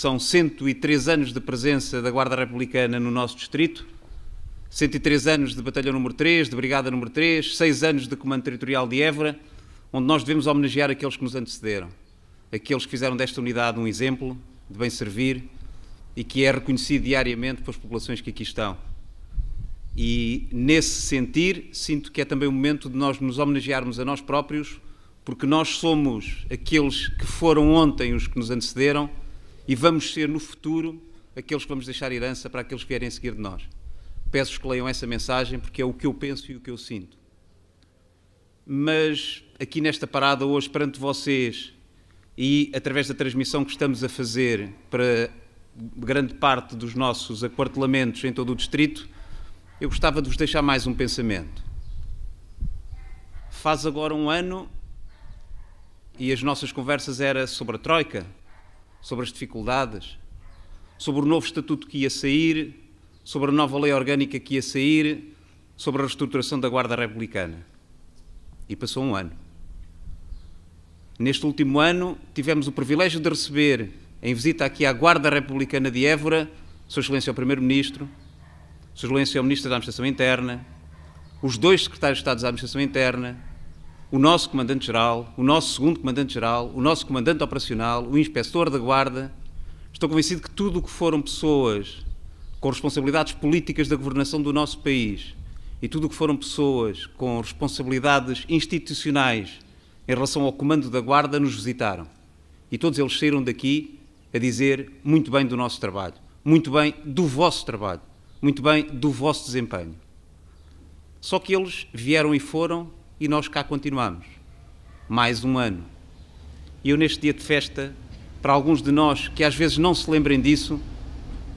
são 103 anos de presença da Guarda Republicana no nosso distrito, 103 anos de Batalha número 3, de Brigada número 3, 6 anos de Comando Territorial de Évora, onde nós devemos homenagear aqueles que nos antecederam, aqueles que fizeram desta unidade um exemplo de bem servir e que é reconhecido diariamente pelas populações que aqui estão. E nesse sentir, sinto que é também o momento de nós nos homenagearmos a nós próprios, porque nós somos aqueles que foram ontem os que nos antecederam e vamos ser no futuro aqueles que vamos deixar herança para aqueles que vierem seguir de nós. Peço-vos que leiam essa mensagem porque é o que eu penso e o que eu sinto. Mas aqui nesta parada hoje, perante vocês e através da transmissão que estamos a fazer para grande parte dos nossos aquartelamentos em todo o distrito, eu gostava de vos deixar mais um pensamento. Faz agora um ano e as nossas conversas era sobre a Troika, sobre as dificuldades, sobre o novo estatuto que ia sair, sobre a nova lei orgânica que ia sair, sobre a reestruturação da Guarda Republicana. E passou um ano. Neste último ano, tivemos o privilégio de receber, em visita aqui à Guarda Republicana de Évora, Sua Excelência o Primeiro-Ministro, Sua Excelência o Ministro da Administração Interna, os dois secretários de Estado da Administração Interna, o nosso comandante-geral, o nosso segundo comandante-geral, o nosso comandante operacional, o inspetor da guarda. Estou convencido que tudo o que foram pessoas com responsabilidades políticas da governação do nosso país e tudo o que foram pessoas com responsabilidades institucionais em relação ao comando da guarda nos visitaram. E todos eles saíram daqui a dizer muito bem do nosso trabalho, muito bem do vosso trabalho, muito bem do vosso desempenho. Só que eles vieram e foram e nós cá continuamos. Mais um ano. E eu, neste dia de festa, para alguns de nós que às vezes não se lembrem disso,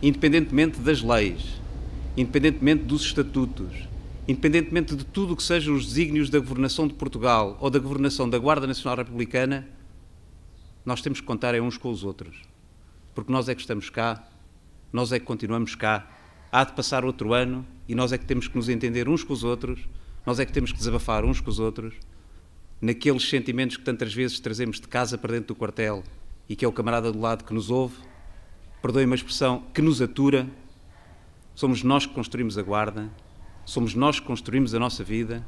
independentemente das leis, independentemente dos estatutos, independentemente de tudo o que sejam os desígnios da governação de Portugal ou da governação da Guarda Nacional Republicana, nós temos que contar é uns com os outros. Porque nós é que estamos cá, nós é que continuamos cá. Há de passar outro ano e nós é que temos que nos entender uns com os outros nós é que temos que desabafar uns com os outros naqueles sentimentos que tantas vezes trazemos de casa para dentro do quartel e que é o camarada do lado que nos ouve, perdoem-me a expressão, que nos atura. Somos nós que construímos a guarda, somos nós que construímos a nossa vida,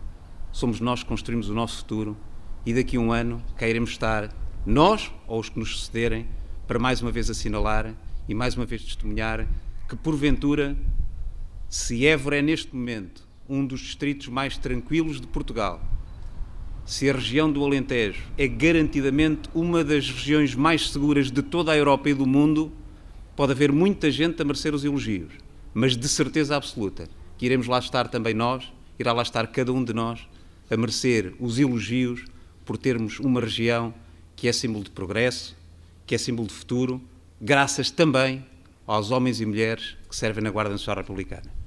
somos nós que construímos o nosso futuro e daqui a um ano cá iremos estar, nós ou os que nos sucederem, para mais uma vez assinalar e mais uma vez testemunhar que, porventura, se Évora é neste momento um dos distritos mais tranquilos de Portugal, se a região do Alentejo é garantidamente uma das regiões mais seguras de toda a Europa e do mundo, pode haver muita gente a merecer os elogios, mas de certeza absoluta que iremos lá estar também nós, irá lá estar cada um de nós a merecer os elogios por termos uma região que é símbolo de progresso, que é símbolo de futuro, graças também aos homens e mulheres que servem na Guarda Nacional Republicana.